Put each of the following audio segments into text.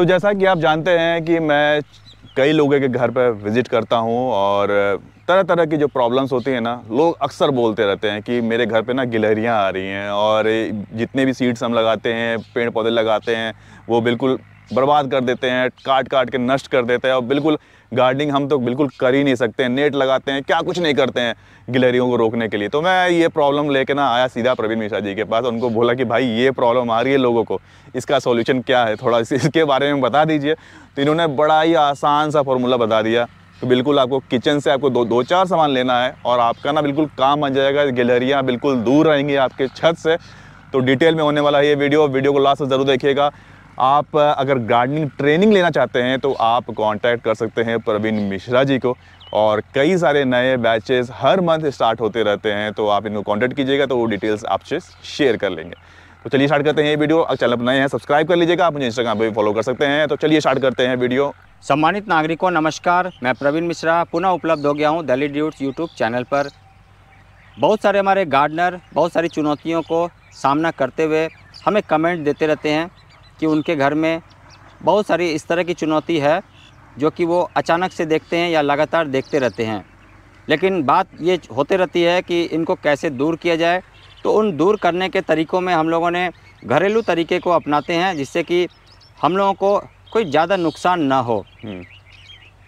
तो जैसा कि आप जानते हैं कि मैं कई लोगों के घर पर विज़िट करता हूँ और तरह तरह की जो प्रॉब्लम्स होती हैं ना लोग अक्सर बोलते रहते हैं कि मेरे घर पे ना गिलहरियाँ आ रही हैं और जितने भी सीड्स हम लगाते हैं पेड़ पौधे लगाते हैं वो बिल्कुल बर्बाद कर देते हैं काट काट के नष्ट कर देते हैं और बिल्कुल गार्डनिंग हम तो बिल्कुल कर ही नहीं सकते हैं नेट लगाते हैं क्या कुछ नहीं करते हैं गिलहरियों को रोकने के लिए तो मैं ये प्रॉब्लम लेके ना आया सीधा प्रवीण मिश्रा जी के पास उनको बोला कि भाई ये प्रॉब्लम आ रही है लोगों को इसका सोल्यूशन क्या है थोड़ा इसके बारे में बता दीजिए तो इन्होंने बड़ा ही आसान सा फॉर्मूला बता दिया तो बिल्कुल आपको किचन से आपको दो दो चार सामान लेना है और आपका ना बिल्कुल काम बन जाएगा गिलहरियाँ बिल्कुल दूर रहेंगी आपके छत से तो डिटेल में होने वाला है ये वीडियो वीडियो को लास्ट जरूर देखिएगा आप अगर गार्डनिंग ट्रेनिंग लेना चाहते हैं तो आप कांटेक्ट कर सकते हैं प्रवीण मिश्रा जी को और कई सारे नए बैचेस हर मंथ स्टार्ट होते रहते हैं तो आप इनको कांटेक्ट कीजिएगा तो वो डिटेल्स आपसे शेयर कर लेंगे तो चलिए स्टार्ट करते हैं ये वीडियो अगर चैनल पर नए हैं सब्सक्राइब कर लीजिएगा आप मुझे इंस्टाग्राम पर भी फॉलो कर सकते हैं तो चलिए स्टार्ट करते हैं वीडियो सम्मानित नागरिकों नमस्कार मैं प्रवीण मिश्रा पुनः उपलब्ध हो गया हूँ दिल्ली ड्यूट यूट्यूब चैनल पर बहुत सारे हमारे गार्डनर बहुत सारी चुनौतियों को सामना करते हुए हमें कमेंट देते रहते हैं कि उनके घर में बहुत सारी इस तरह की चुनौती है जो कि वो अचानक से देखते हैं या लगातार देखते रहते हैं लेकिन बात ये होते रहती है कि इनको कैसे दूर किया जाए तो उन दूर करने के तरीक़ों में हम लोगों ने घरेलू तरीके को अपनाते हैं जिससे कि हम लोगों को कोई ज़्यादा नुकसान ना हो हम्म।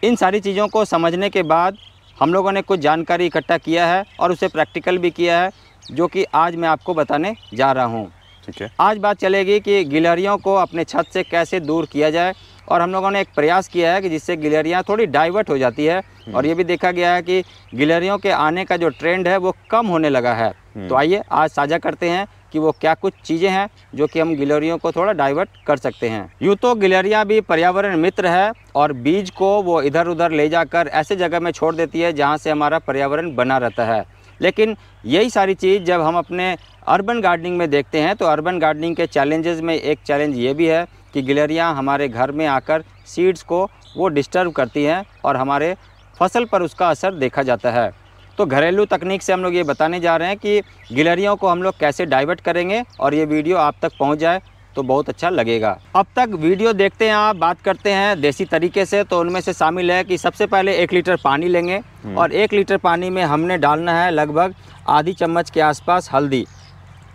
इन सारी चीज़ों को समझने के बाद हम लोगों ने कुछ जानकारी इकट्ठा किया है और उसे प्रैक्टिकल भी किया है जो कि आज मैं आपको बताने जा रहा हूँ ठीक है आज बात चलेगी कि गिलहरियों को अपने छत से कैसे दूर किया जाए और हम लोगों ने एक प्रयास किया है कि जिससे गिलहरियाँ थोड़ी डाइवर्ट हो जाती है हम्म। और ये भी देखा गया है कि गिलहरियों के आने का जो ट्रेंड है वो कम होने लगा है हम्म। तो आइए आज साझा करते हैं कि वो क्या कुछ चीज़ें हैं जो कि हम गिलहरियों को थोड़ा डाइवर्ट कर सकते हैं यूँ तो गिलहरियाँ भी पर्यावरण मित्र है और बीज को वो इधर उधर ले जाकर ऐसे जगह में छोड़ देती है जहाँ से हमारा पर्यावरण बना रहता है लेकिन यही सारी चीज़ जब हम अपने अर्बन गार्डनिंग में देखते हैं तो अर्बन गार्डनिंग के चैलेंजेस में एक चैलेंज ये भी है कि गिलहरियाँ हमारे घर में आकर सीड्स को वो डिस्टर्ब करती हैं और हमारे फसल पर उसका असर देखा जाता है तो घरेलू तकनीक से हम लोग ये बताने जा रहे हैं कि गिलहरियों को हम लोग कैसे डाइवर्ट करेंगे और ये वीडियो आप तक पहुँच जाए तो बहुत अच्छा लगेगा अब तक वीडियो देखते हैं आप बात करते हैं देसी तरीके से तो उनमें से शामिल है कि सबसे पहले एक लीटर पानी लेंगे हम्म। और एक लीटर पानी में हमने डालना है लगभग आधी चम्मच के आसपास हल्दी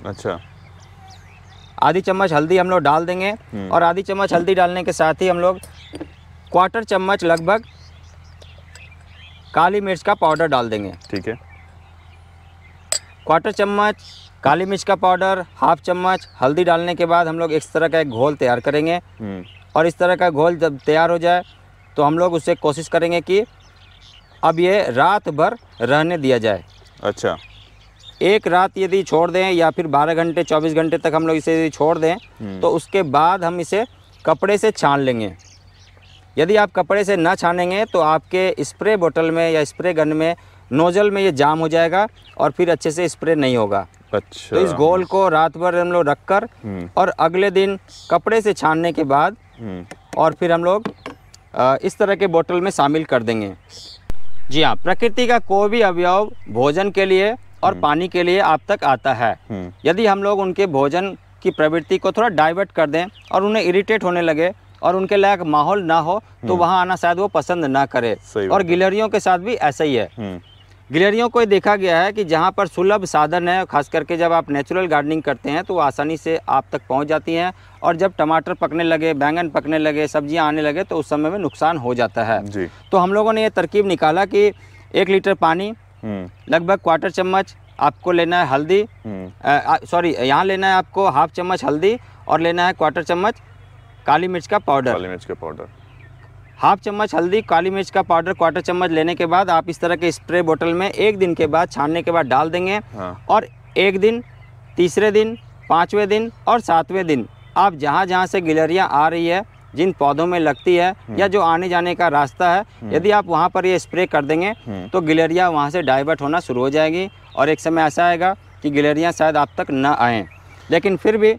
अच्छा आधी चम्मच हल्दी हम लोग डाल देंगे हम्म। और आधी चम्मच हल्दी डालने के साथ ही हम लोग क्वार्टर चम्मच लगभग काली मिर्च का पाउडर डाल देंगे ठीक है क्वार्टर चम्मच काली मिर्च का पाउडर हाफ चम्मच हल्दी डालने के बाद हम लोग इस तरह का एक घोल तैयार करेंगे हम्म। और इस तरह का घोल जब तैयार हो जाए तो हम लोग उससे कोशिश करेंगे कि अब ये रात भर रहने दिया जाए अच्छा एक रात यदि छोड़ दें या फिर 12 घंटे 24 घंटे तक हम लोग इसे यदि छोड़ दें हम्म। तो उसके बाद हम इसे कपड़े से छान लेंगे यदि आप कपड़े से ना छानेंगे तो आपके स्प्रे बोतल में या स्प्रे गन में नोजल में ये जाम हो जाएगा और फिर अच्छे से स्प्रे नहीं होगा अच्छा तो इस गोल को रात भर हम लोग रख कर हम्म। और अगले दिन कपड़े से छानने के बाद हम्म। और फिर हम लोग इस तरह के बोतल में शामिल कर देंगे जी हाँ प्रकृति का कोई भी अवयव भोजन के लिए और हम्म। पानी के लिए आप तक आता है हम्म। यदि हम लोग उनके भोजन की प्रवृत्ति को थोड़ा डाइवर्ट कर दें और उन्हें इरिटेट होने लगे और उनके लायक माहौल ना हो तो हम्म। वहाँ आना शायद वो पसंद ना करे और गिलहरियों के साथ भी ऐसा ही है गिलहरियों को देखा गया है कि जहाँ पर सुलभ साधन है खास करके जब आप नेचुरल गार्डनिंग करते हैं तो वो आसानी से आप तक पहुँच जाती हैं और जब टमाटर पकने लगे बैंगन पकने लगे सब्जियाँ आने लगे तो उस समय में नुकसान हो जाता है तो हम लोगों ने ये तरकीब निकाला कि एक लीटर पानी हम्म। लगभग क्वार्टर चम्मच आपको लेना है हल्दी सॉरी हम्म। यहाँ लेना है आपको हाफ चम्मच हल्दी और लेना है क्वार्टर चम्मच काली मिर्च का पाउडर काली मिर्च का पाउडर हाफ चम्मच हल्दी काली मिर्च का पाउडर क्वार्टर चम्मच लेने के बाद आप इस तरह के स्प्रे बोतल में एक दिन के बाद छानने के बाद डाल देंगे हाँ। और एक दिन तीसरे दिन पाँचवें दिन और सातवें दिन आप जहाँ जहाँ से गिलहरियाँ आ रही है जिन पौधों में लगती है या हम्म। जो आने जाने का रास्ता है हम्म। यदि आप वहाँ पर ये स्प्रे कर देंगे हम्म। तो गिलेरिया वहाँ से डाइवर्ट होना शुरू हो जाएगी और एक समय ऐसा आएगा कि गिलेरिया शायद आप तक न आएँ लेकिन फिर भी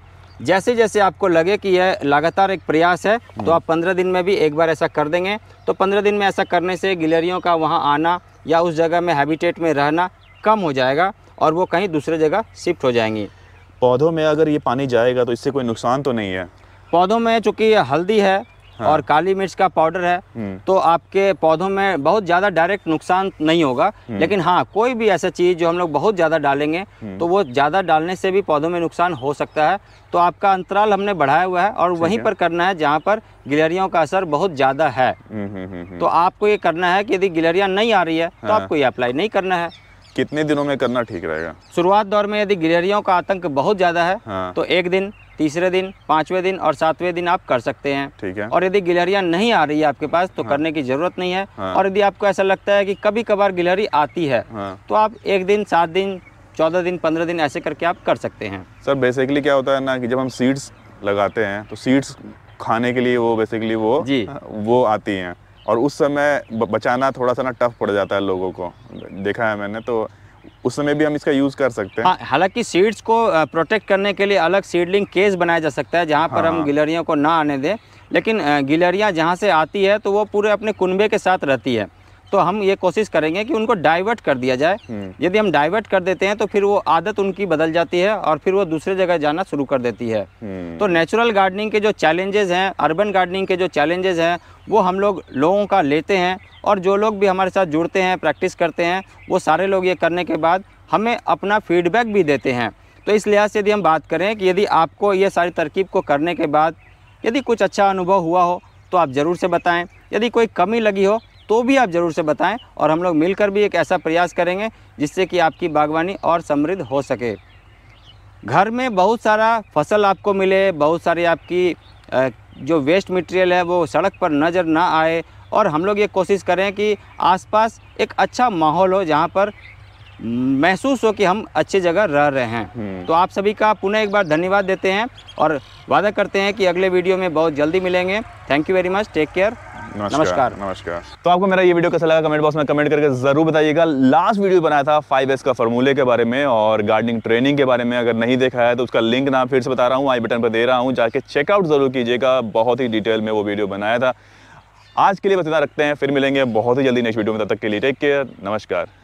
जैसे जैसे आपको लगे कि यह लगातार एक प्रयास है तो आप पंद्रह दिन में भी एक बार ऐसा कर देंगे तो पंद्रह दिन में ऐसा करने से गिलेरियों का वहाँ आना या उस जगह में हैबिटेट में रहना कम हो जाएगा और वो कहीं दूसरे जगह शिफ्ट हो जाएंगी पौधों में अगर ये पानी जाएगा तो इससे कोई नुकसान तो नहीं है पौधों में चूंकि हल्दी है हाँ। और काली मिर्च का पाउडर है हम्म। तो आपके पौधों में बहुत ज़्यादा डायरेक्ट नुकसान नहीं होगा हम्म। लेकिन हाँ कोई भी ऐसा चीज़ जो हम लोग बहुत ज़्यादा डालेंगे हम्म। तो वो ज़्यादा डालने से भी पौधों में नुकसान हो सकता है तो आपका अंतराल हमने बढ़ाया हुआ है और वहीं पर करना है जहाँ पर गिलहरियों का असर बहुत ज़्यादा है तो आपको ये करना है कि यदि गिलहरिया नहीं आ रही है तो हाँ। आपको ये अप्लाई नहीं करना है कितने दिनों में करना ठीक रहेगा शुरुआत दौर में यदि गिलहरियों का आतंक बहुत ज़्यादा है हाँ। तो एक दिन तीसरे दिन पाँचवें दिन और सातवें दिन आप कर सकते हैं ठीक है और यदि गिलहरिया नहीं आ रही है आपके पास तो हाँ। करने की जरूरत नहीं है हाँ। और यदि आपको ऐसा लगता है कि कभी कभार गिलहरी आती है हाँ। तो आप एक दिन सात दिन चौदह दिन पंद्रह दिन ऐसे करके आप कर सकते हैं सर बेसिकली क्या होता है ना कि जब हम सीड्स लगाते हैं तो सीड्स खाने के लिए वो बेसिकली वो जी वो आती हैं और उस समय बचाना थोड़ा सा ना टफ पड़ जाता है लोगों को देखा है मैंने तो उस समय भी हम इसका यूज़ कर सकते हैं हाँ, हालांकि सीड्स को प्रोटेक्ट करने के लिए अलग सीडलिंग केस बनाया जा सकता है जहाँ पर हाँ। हम गिलरियों को ना आने दें लेकिन गिलरियाँ जहाँ से आती है तो वो पूरे अपने कुनबे के साथ रहती है तो हम ये कोशिश करेंगे कि उनको डाइवर्ट कर दिया जाए हम्म। यदि हम डाइवर्ट कर देते हैं तो फिर वो आदत उनकी बदल जाती है और फिर वो दूसरे जगह जाना शुरू कर देती है हम्म। तो नेचुरल गार्डनिंग के जो चैलेंजेस हैं अर्बन गार्डनिंग के जो चैलेंजेस हैं वो हम लोग लोगों का लेते हैं और जो लोग भी हमारे साथ जुड़ते हैं प्रैक्टिस करते हैं वो सारे लोग ये करने के बाद हमें अपना फीडबैक भी देते हैं तो इस लिहाज से यदि हम बात करें कि यदि आपको ये सारी तरकीब को करने के बाद यदि कुछ अच्छा अनुभव हुआ हो तो आप ज़रूर से बताएं यदि कोई कमी लगी हो तो भी आप ज़रूर से बताएं और हम लोग मिलकर भी एक ऐसा प्रयास करेंगे जिससे कि आपकी बागवानी और समृद्ध हो सके घर में बहुत सारा फसल आपको मिले बहुत सारी आपकी जो वेस्ट मटेरियल है वो सड़क पर नज़र ना आए और हम लोग ये कोशिश करें कि आसपास एक अच्छा माहौल हो जहाँ पर महसूस हो कि हम अच्छी जगह रह रहे हैं हम्म। तो आप सभी का पुनः एक बार धन्यवाद देते हैं और वादा करते हैं कि अगले वीडियो में बहुत जल्दी मिलेंगे thank you very much take care नमस्कार नमस्कार तो आपको मेरा ये वीडियो कैसा लगा कमेंट बॉक्स में कमेंट करके जरूर बताइएगा लास्ट वीडियो बनाया था फाइव एस का फॉर्मूले के बारे में और गार्डनिंग ट्रेनिंग के बारे में अगर नहीं देखा है तो उसका लिंक ना फिर से बता रहा हूँ आई बटन पर दे रहा हूँ जाके चेकआउट जरूर कीजिएगा बहुत ही डिटेल में वो वीडियो बनाया था आज के लिए बस इतना रखते हैं फिर मिलेंगे बहुत ही जल्दी नेक्स्ट वीडियो में तब तक के लिए टेक केयर नमस्कार